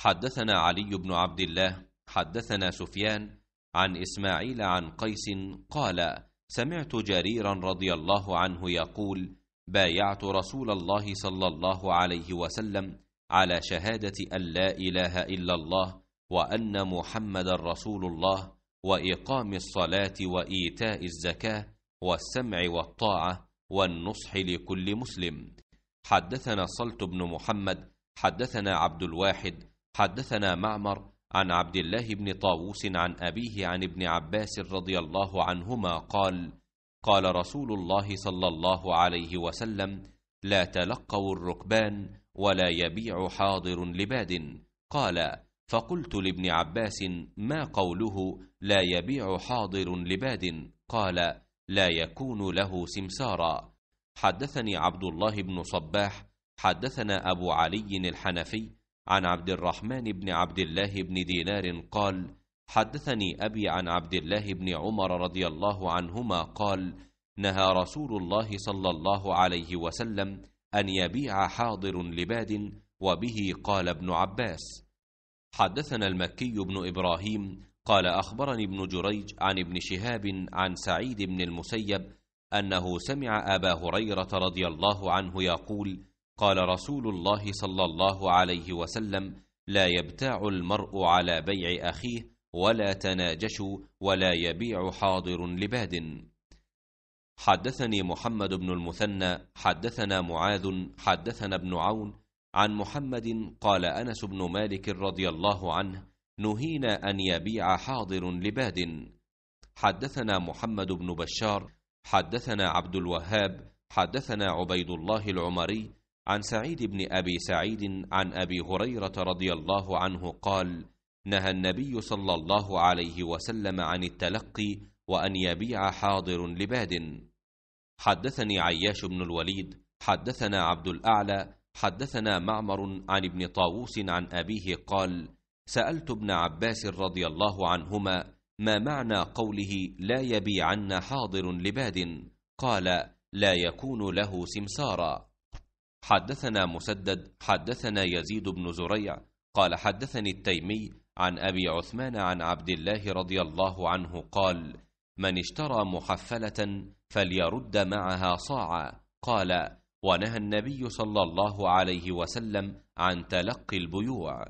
حدثنا علي بن عبد الله حدثنا سفيان عن إسماعيل عن قيس قال سمعت جريرا رضي الله عنه يقول بايعت رسول الله صلى الله عليه وسلم على شهادة أن لا إله إلا الله وأن محمد رسول الله وإقام الصلاة وإيتاء الزكاة والسمع والطاعة والنصح لكل مسلم حدثنا صلت بن محمد حدثنا عبد الواحد حدثنا معمر عن عبد الله بن طاووس عن أبيه عن ابن عباس رضي الله عنهما قال قال رسول الله صلى الله عليه وسلم لا تلقوا الركبان ولا يبيع حاضر لباد قال فقلت لابن عباس ما قوله لا يبيع حاضر لباد قال لا يكون له سمسارا حدثني عبد الله بن صباح حدثنا أبو علي الحنفي عن عبد الرحمن بن عبد الله بن دينار قال حدثني ابي عن عبد الله بن عمر رضي الله عنهما قال نهى رسول الله صلى الله عليه وسلم ان يبيع حاضر لباد وبه قال ابن عباس حدثنا المكي بن ابراهيم قال اخبرني ابن جريج عن ابن شهاب عن سعيد بن المسيب انه سمع ابا هريره رضي الله عنه يقول قال رسول الله صلى الله عليه وسلم لا يبتاع المرء على بيع اخيه ولا تناجش ولا يبيع حاضر لباد حدثني محمد بن المثنى حدثنا معاذ حدثنا ابن عون عن محمد قال انس بن مالك رضي الله عنه نهينا ان يبيع حاضر لباد حدثنا محمد بن بشار حدثنا عبد الوهاب حدثنا عبيد الله العمري عن سعيد بن ابي سعيد عن ابي هريره رضي الله عنه قال نهى النبي صلى الله عليه وسلم عن التلقي وان يبيع حاضر لباد حدثني عياش بن الوليد حدثنا عبد الاعلى حدثنا معمر عن ابن طاووس عن ابيه قال سالت ابن عباس رضي الله عنهما ما معنى قوله لا يبيعن حاضر لباد قال لا يكون له سمسارا حدثنا مسدد حدثنا يزيد بن زريع قال حدثني التيمي عن أبي عثمان عن عبد الله رضي الله عنه قال من اشترى محفلة فليرد معها صاعا قال ونهى النبي صلى الله عليه وسلم عن تلقي البيوع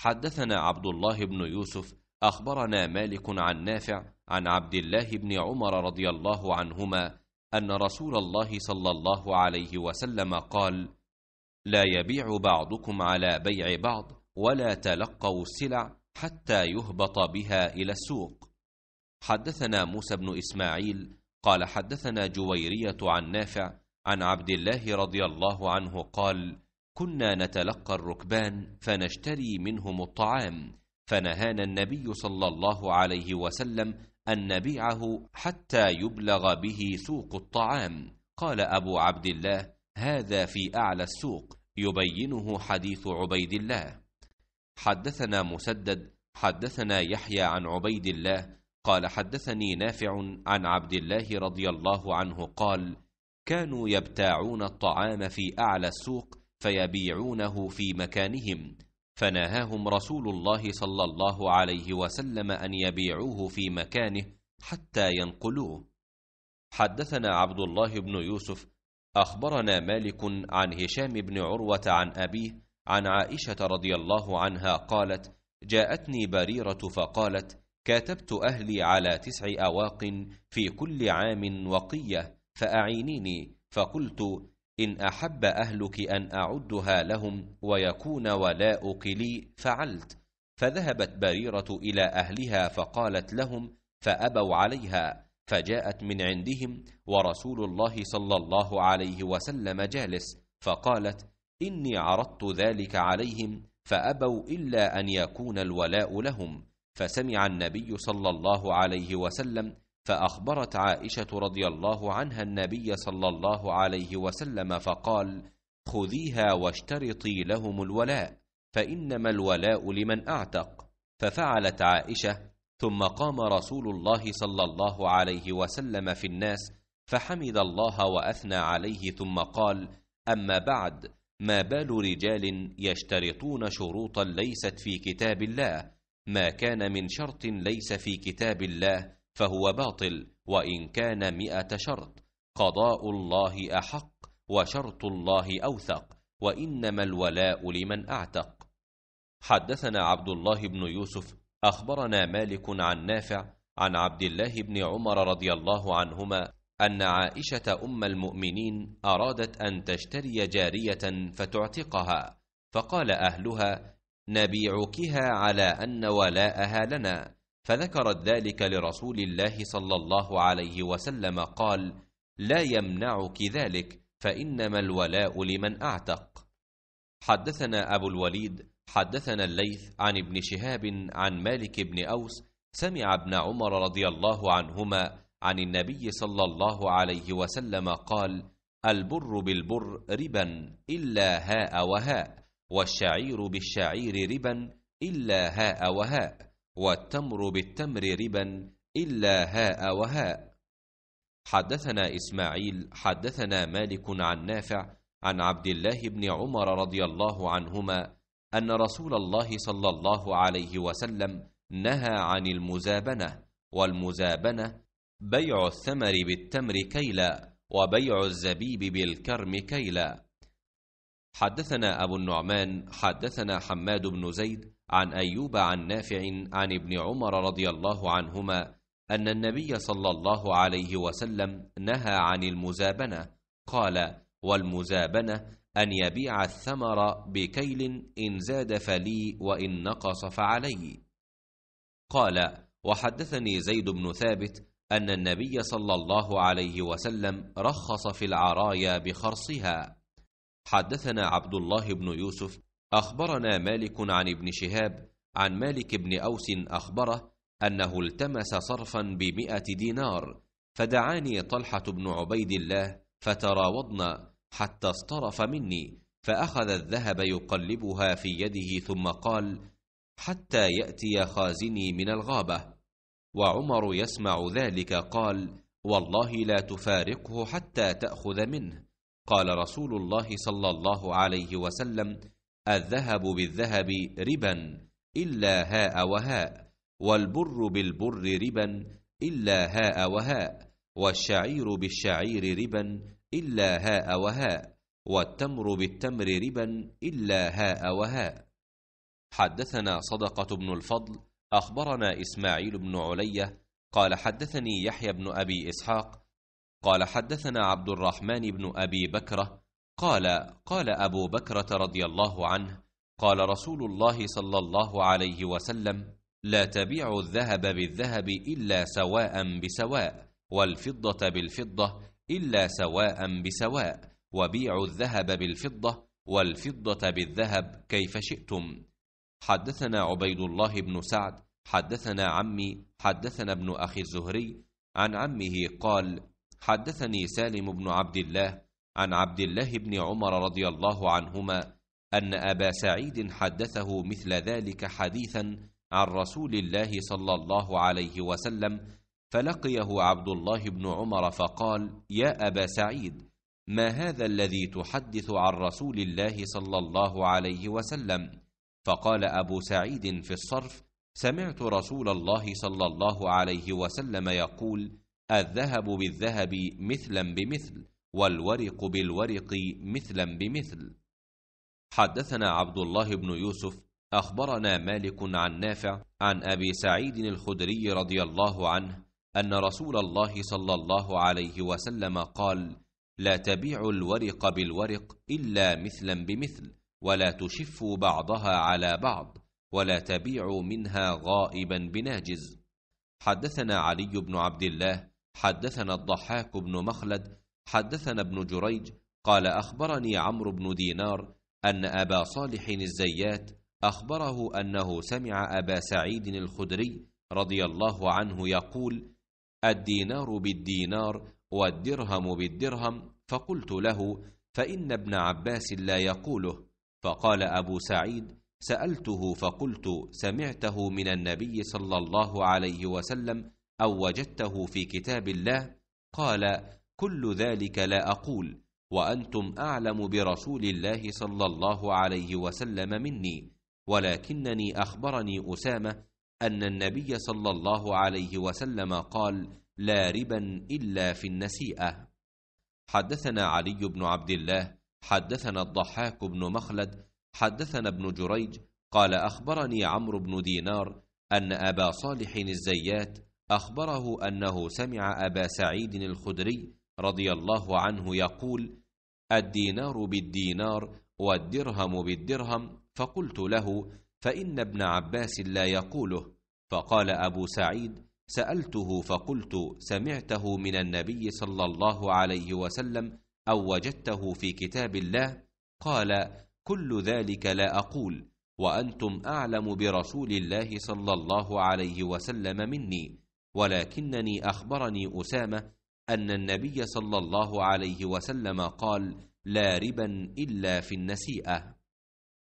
حدثنا عبد الله بن يوسف أخبرنا مالك عن نافع عن عبد الله بن عمر رضي الله عنهما ان رسول الله صلى الله عليه وسلم قال لا يبيع بعضكم على بيع بعض ولا تلقوا السلع حتى يهبط بها الى السوق حدثنا موسى بن اسماعيل قال حدثنا جويريه عن نافع عن عبد الله رضي الله عنه قال كنا نتلقى الركبان فنشتري منهم الطعام فنهانا النبي صلى الله عليه وسلم أن نبيعه حتى يبلغ به سوق الطعام قال أبو عبد الله هذا في أعلى السوق يبينه حديث عبيد الله حدثنا مسدد حدثنا يحيى عن عبيد الله قال حدثني نافع عن عبد الله رضي الله عنه قال كانوا يبتاعون الطعام في أعلى السوق فيبيعونه في مكانهم فنهاهم رسول الله صلى الله عليه وسلم أن يبيعوه في مكانه حتى ينقلوه حدثنا عبد الله بن يوسف أخبرنا مالك عن هشام بن عروة عن أبيه عن عائشة رضي الله عنها قالت جاءتني بريرة فقالت كاتبت أهلي على تسع أواق في كل عام وقية فأعينيني فقلت إن أحب أهلك أن أعدها لهم ويكون ولاؤك لي فعلت فذهبت بريرة إلى أهلها فقالت لهم فأبوا عليها فجاءت من عندهم ورسول الله صلى الله عليه وسلم جالس فقالت إني عرضت ذلك عليهم فأبوا إلا أن يكون الولاء لهم فسمع النبي صلى الله عليه وسلم فأخبرت عائشة رضي الله عنها النبي صلى الله عليه وسلم فقال: خذيها واشترطي لهم الولاء، فإنما الولاء لمن أعتق، ففعلت عائشة، ثم قام رسول الله صلى الله عليه وسلم في الناس، فحمد الله وأثنى عليه ثم قال: أما بعد، ما بال رجال يشترطون شروطا ليست في كتاب الله، ما كان من شرط ليس في كتاب الله، فهو باطل وإن كان مئة شرط قضاء الله أحق وشرط الله أوثق وإنما الولاء لمن أعتق حدثنا عبد الله بن يوسف أخبرنا مالك عن نافع عن عبد الله بن عمر رضي الله عنهما أن عائشة أم المؤمنين أرادت أن تشتري جارية فتعتقها فقال أهلها نبيعكها على أن ولاءها لنا فذكرت ذلك لرسول الله صلى الله عليه وسلم قال لا يمنعك ذلك فانما الولاء لمن اعتق حدثنا ابو الوليد حدثنا الليث عن ابن شهاب عن مالك بن اوس سمع ابن عمر رضي الله عنهما عن النبي صلى الله عليه وسلم قال البر بالبر ربا الا هاء وهاء والشعير بالشعير ربا الا هاء وهاء والتمر بالتمر ربا إلا هاء وهاء حدثنا إسماعيل حدثنا مالك عن نافع عن عبد الله بن عمر رضي الله عنهما أن رسول الله صلى الله عليه وسلم نهى عن المزابنة والمزابنة بيع الثمر بالتمر كيلا وبيع الزبيب بالكرم كيلا حدثنا أبو النعمان حدثنا حماد بن زيد عن أيوب عن نافع عن ابن عمر رضي الله عنهما أن النبي صلى الله عليه وسلم نهى عن المزابنة قال والمزابنة أن يبيع الثمر بكيل إن زاد فلي وإن نقص فعلي قال وحدثني زيد بن ثابت أن النبي صلى الله عليه وسلم رخص في العرايا بخرصها حدثنا عبد الله بن يوسف أخبرنا مالك عن ابن شهاب عن مالك بن أوس أخبره أنه التمس صرفا بمئة دينار فدعاني طلحة بن عبيد الله فتراوضنا حتى اصطرف مني فأخذ الذهب يقلبها في يده ثم قال حتى يأتي خازني من الغابة وعمر يسمع ذلك قال والله لا تفارقه حتى تأخذ منه قال رسول الله صلى الله عليه وسلم الذهب بالذهب ربا إلا هاء وهاء والبر بالبر ربا إلا هاء وهاء والشعير بالشعير ربا إلا هاء وهاء والتمر بالتمر ربا إلا هاء وهاء حدثنا صدقة بن الفضل أخبرنا إسماعيل بن علية قال حدثني يحيى بن أبي إسحاق قال حدثنا عبد الرحمن بن أبي بكرة قال قال أبو بكرة رضي الله عنه قال رسول الله صلى الله عليه وسلم لا تبيعوا الذهب بالذهب إلا سواء بسواء والفضة بالفضة إلا سواء بسواء وبيعوا الذهب بالفضة والفضة بالذهب كيف شئتم حدثنا عبيد الله بن سعد حدثنا عمي حدثنا ابن أخي الزهري عن عمه قال حدثني سالم بن عبد الله عن عبد الله بن عمر رضي الله عنهما ان ابا سعيد حدثه مثل ذلك حديثا عن رسول الله صلى الله عليه وسلم فلقيه عبد الله بن عمر فقال يا ابا سعيد ما هذا الذي تحدث عن رسول الله صلى الله عليه وسلم فقال ابو سعيد في الصرف سمعت رسول الله صلى الله عليه وسلم يقول الذهب بالذهب مثلا بمثل والورق بالورق مثلا بمثل حدثنا عبد الله بن يوسف أخبرنا مالك عن نافع عن أبي سعيد الخدري رضي الله عنه أن رسول الله صلى الله عليه وسلم قال لا تبيعوا الورق بالورق إلا مثلا بمثل ولا تشفوا بعضها على بعض ولا تبيعوا منها غائبا بناجز حدثنا علي بن عبد الله حدثنا الضحاك بن مخلد حدثنا ابن جريج قال أخبرني عمرو بن دينار أن أبا صالح الزيات أخبره أنه سمع أبا سعيد الخدري رضي الله عنه يقول الدينار بالدينار والدرهم بالدرهم فقلت له فإن ابن عباس لا يقوله فقال أبو سعيد سألته فقلت سمعته من النبي صلى الله عليه وسلم أو وجدته في كتاب الله قال كل ذلك لا أقول وأنتم أعلم برسول الله صلى الله عليه وسلم مني ولكنني أخبرني أسامة أن النبي صلى الله عليه وسلم قال لا ربا إلا في النسيئة حدثنا علي بن عبد الله حدثنا الضحاك بن مخلد حدثنا ابن جريج قال أخبرني عمرو بن دينار أن أبا صالح الزيات أخبره أنه سمع أبا سعيد الخدري رضي الله عنه يقول الدينار بالدينار والدرهم بالدرهم فقلت له فإن ابن عباس لا يقوله فقال أبو سعيد سألته فقلت سمعته من النبي صلى الله عليه وسلم أو وجدته في كتاب الله قال كل ذلك لا أقول وأنتم أعلم برسول الله صلى الله عليه وسلم مني ولكنني أخبرني أسامة أن النبي صلى الله عليه وسلم قال لا ربا إلا في النسيئة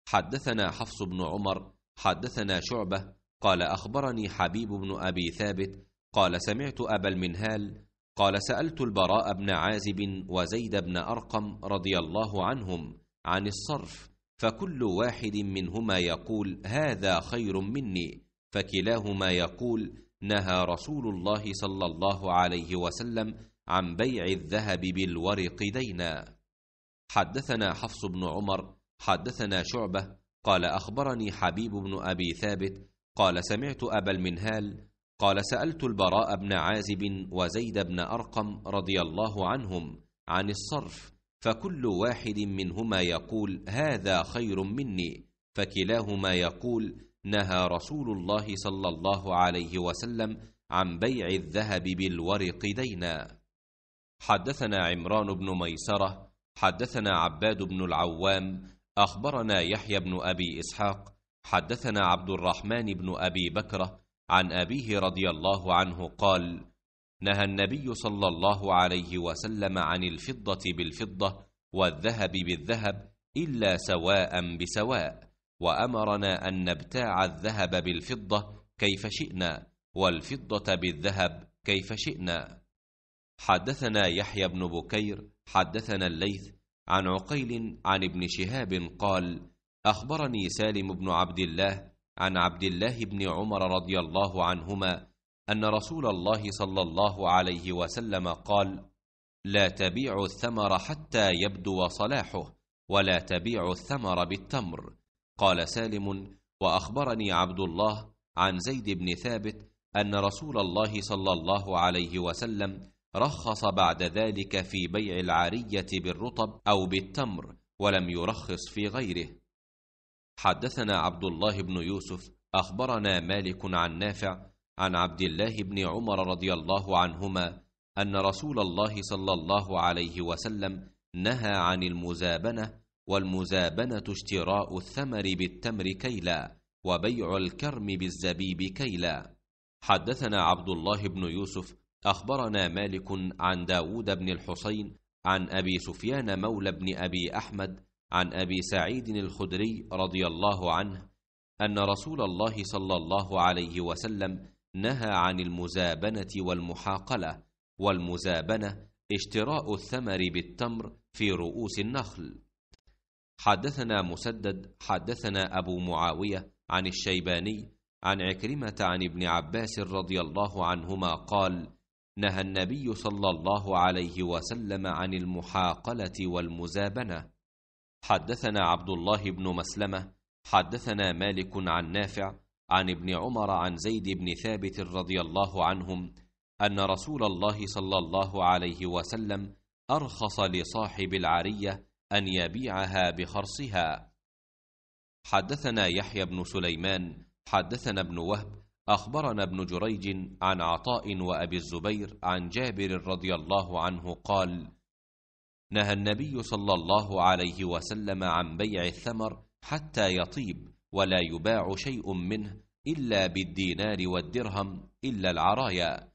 حدثنا حفص بن عمر حدثنا شعبة قال أخبرني حبيب بن أبي ثابت قال سمعت أبا المنهال قال سألت البراء بن عازب وزيد بن أرقم رضي الله عنهم عن الصرف فكل واحد منهما يقول هذا خير مني فكلاهما يقول نهى رسول الله صلى الله عليه وسلم عن بيع الذهب بالورق دينا حدثنا حفص بن عمر حدثنا شعبة قال أخبرني حبيب بن أبي ثابت قال سمعت أبا المنهال قال سألت البراء بن عازب وزيد بن أرقم رضي الله عنهم عن الصرف فكل واحد منهما يقول هذا خير مني فكلاهما يقول نهى رسول الله صلى الله عليه وسلم عن بيع الذهب بالورق دينا حدثنا عمران بن ميسره حدثنا عباد بن العوام اخبرنا يحيى بن ابي اسحاق حدثنا عبد الرحمن بن ابي بكره عن ابيه رضي الله عنه قال نهى النبي صلى الله عليه وسلم عن الفضه بالفضه والذهب بالذهب الا سواء بسواء وامرنا ان نبتاع الذهب بالفضه كيف شئنا والفضه بالذهب كيف شئنا حدثنا يحيى بن بكير حدثنا الليث عن عقيل عن ابن شهاب قال اخبرني سالم بن عبد الله عن عبد الله بن عمر رضي الله عنهما ان رسول الله صلى الله عليه وسلم قال لا تبيع الثمر حتى يبدو صلاحه ولا تبيع الثمر بالتمر قال سالم وأخبرني عبد الله عن زيد بن ثابت أن رسول الله صلى الله عليه وسلم رخص بعد ذلك في بيع العارية بالرطب أو بالتمر ولم يرخص في غيره حدثنا عبد الله بن يوسف أخبرنا مالك عن نافع عن عبد الله بن عمر رضي الله عنهما أن رسول الله صلى الله عليه وسلم نهى عن المزابنة والمزابنة اشتراء الثمر بالتمر كيلا وبيع الكرم بالزبيب كيلا حدثنا عبد الله بن يوسف أخبرنا مالك عن داود بن الحسين عن أبي سفيان مولى بن أبي أحمد عن أبي سعيد الخدري رضي الله عنه أن رسول الله صلى الله عليه وسلم نهى عن المزابنة والمحاقلة والمزابنة اشتراء الثمر بالتمر في رؤوس النخل حدثنا مسدد حدثنا أبو معاوية عن الشيباني عن عكرمة عن ابن عباس رضي الله عنهما قال: نهى النبي صلى الله عليه وسلم عن المحاقلة والمزابنة. حدثنا عبد الله بن مسلمة، حدثنا مالك عن نافع، عن ابن عمر عن زيد بن ثابت رضي الله عنهم، أن رسول الله صلى الله عليه وسلم أرخص لصاحب العرية أن يبيعها بخرصها حدثنا يحيى بن سليمان حدثنا ابن وهب أخبرنا ابن جريج عن عطاء وأبي الزبير عن جابر رضي الله عنه قال نهى النبي صلى الله عليه وسلم عن بيع الثمر حتى يطيب ولا يباع شيء منه إلا بالدينار والدرهم إلا العرايا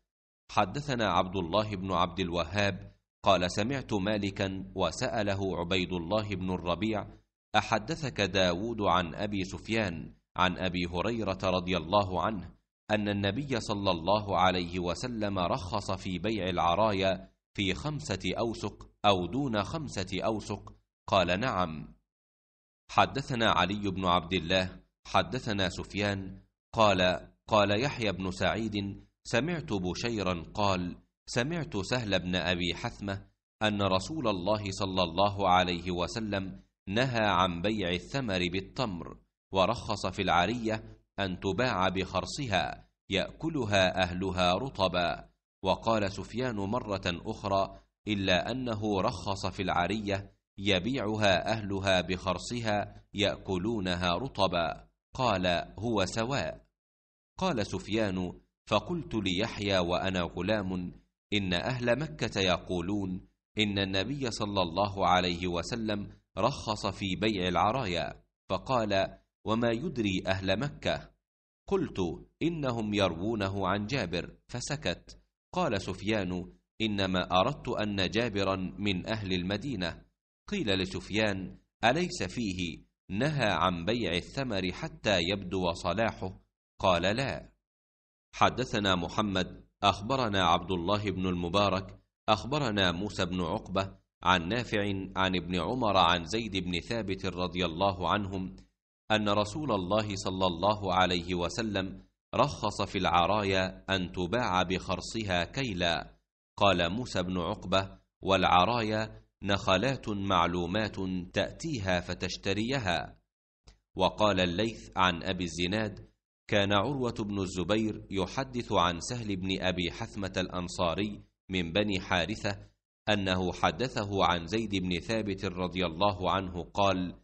حدثنا عبد الله بن عبد الوهاب قال سمعت مالكا وسأله عبيد الله بن الربيع أحدثك داود عن أبي سفيان عن أبي هريرة رضي الله عنه أن النبي صلى الله عليه وسلم رخص في بيع العرايا في خمسة أوسق أو دون خمسة أوسق قال نعم حدثنا علي بن عبد الله حدثنا سفيان قال قال يحيى بن سعيد سمعت بشيرا قال سمعت سهل بن ابي حثمه ان رسول الله صلى الله عليه وسلم نهى عن بيع الثمر بالتمر ورخص في العريه ان تباع بخرصها ياكلها اهلها رطبا وقال سفيان مره اخرى الا انه رخص في العريه يبيعها اهلها بخرصها ياكلونها رطبا قال هو سواء قال سفيان فقلت ليحيى وانا غلام ان اهل مكه يقولون ان النبي صلى الله عليه وسلم رخص في بيع العرايا فقال وما يدري اهل مكه قلت انهم يروونه عن جابر فسكت قال سفيان انما اردت ان جابرا من اهل المدينه قيل لسفيان اليس فيه نهى عن بيع الثمر حتى يبدو صلاحه قال لا حدثنا محمد اخبرنا عبد الله بن المبارك اخبرنا موسى بن عقبه عن نافع عن ابن عمر عن زيد بن ثابت رضي الله عنهم ان رسول الله صلى الله عليه وسلم رخص في العرايا ان تباع بخرصها كيلا قال موسى بن عقبه والعرايا نخلات معلومات تاتيها فتشتريها وقال الليث عن ابي الزناد كان عروة بن الزبير يحدث عن سهل بن أبي حثمة الأنصاري من بني حارثة أنه حدثه عن زيد بن ثابت رضي الله عنه قال: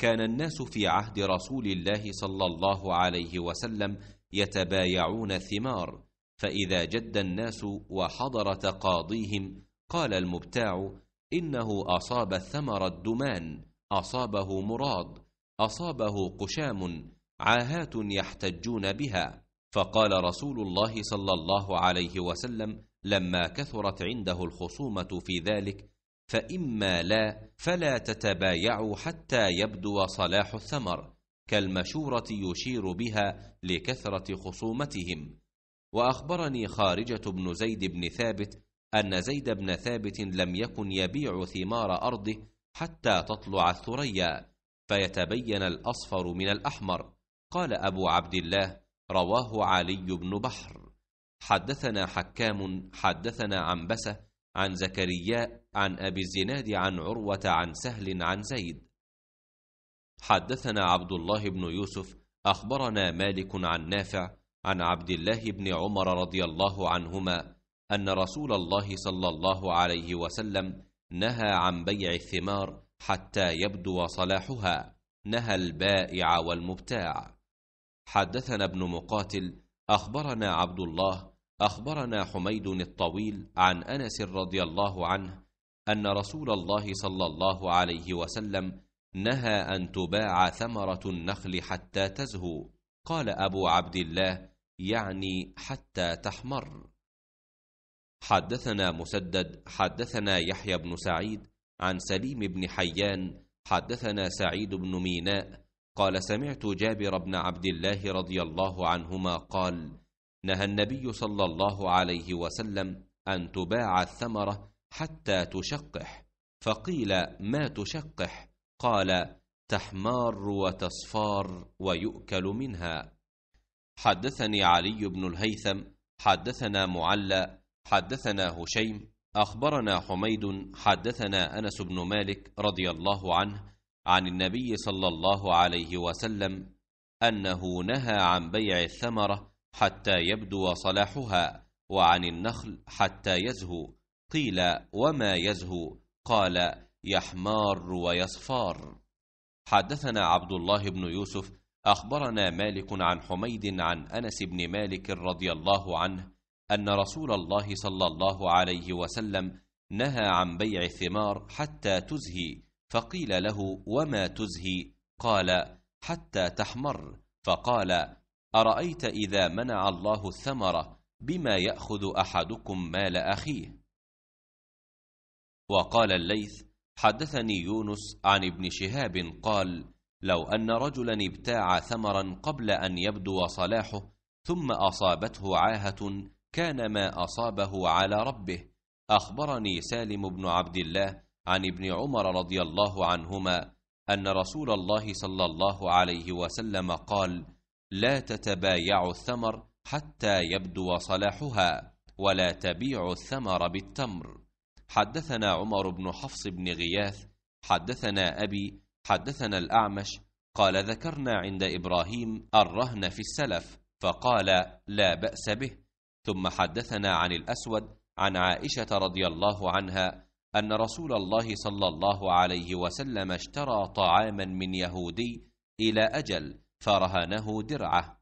كان الناس في عهد رسول الله صلى الله عليه وسلم يتبايعون الثمار، فإذا جد الناس وحضر تقاضيهم قال المبتاع: إنه أصاب الثمر الدمان، أصابه مراد، أصابه قشام، عاهات يحتجون بها فقال رسول الله صلى الله عليه وسلم لما كثرت عنده الخصومه في ذلك فاما لا فلا تتبايعوا حتى يبدو صلاح الثمر كالمشوره يشير بها لكثره خصومتهم واخبرني خارجه بن زيد بن ثابت ان زيد بن ثابت لم يكن يبيع ثمار ارضه حتى تطلع الثريا فيتبين الاصفر من الاحمر قال أبو عبد الله رواه علي بن بحر حدثنا حكام حدثنا عنبسة عن زكريا عن أبي الزناد عن عروة عن سهل عن زيد حدثنا عبد الله بن يوسف أخبرنا مالك عن نافع عن عبد الله بن عمر رضي الله عنهما أن رسول الله صلى الله عليه وسلم نهى عن بيع الثمار حتى يبدو صلاحها نهى البائع والمبتاع حدثنا ابن مقاتل اخبرنا عبد الله اخبرنا حميد الطويل عن انس رضي الله عنه ان رسول الله صلى الله عليه وسلم نهى ان تباع ثمره النخل حتى تزهو قال ابو عبد الله يعني حتى تحمر حدثنا مسدد حدثنا يحيى بن سعيد عن سليم بن حيان حدثنا سعيد بن ميناء قال سمعت جابر بن عبد الله رضي الله عنهما قال نهى النبي صلى الله عليه وسلم ان تباع الثمره حتى تشقح فقيل ما تشقح قال تحمار وتصفار ويؤكل منها حدثني علي بن الهيثم حدثنا معلى حدثنا هشيم اخبرنا حميد حدثنا انس بن مالك رضي الله عنه عن النبي صلى الله عليه وسلم أنه نهى عن بيع الثمرة حتى يبدو صلاحها وعن النخل حتى يزهو قيل وما يزهو قال يحمار ويصفار حدثنا عبد الله بن يوسف أخبرنا مالك عن حميد عن أنس بن مالك رضي الله عنه أن رسول الله صلى الله عليه وسلم نهى عن بيع الثمار حتى تزهي فقيل له وما تزهي قال حتى تحمر فقال ارايت اذا منع الله الثمره بما ياخذ احدكم مال اخيه وقال الليث حدثني يونس عن ابن شهاب قال لو ان رجلا ابتاع ثمرا قبل ان يبدو صلاحه ثم اصابته عاهه كان ما اصابه على ربه اخبرني سالم بن عبد الله عن ابن عمر رضي الله عنهما ان رسول الله صلى الله عليه وسلم قال لا تتبايع الثمر حتى يبدو صلاحها ولا تبيع الثمر بالتمر حدثنا عمر بن حفص بن غياث حدثنا ابي حدثنا الاعمش قال ذكرنا عند ابراهيم الرهن في السلف فقال لا باس به ثم حدثنا عن الاسود عن عائشه رضي الله عنها أن رسول الله صلى الله عليه وسلم اشترى طعاما من يهودي إلى أجل فرهنه درعه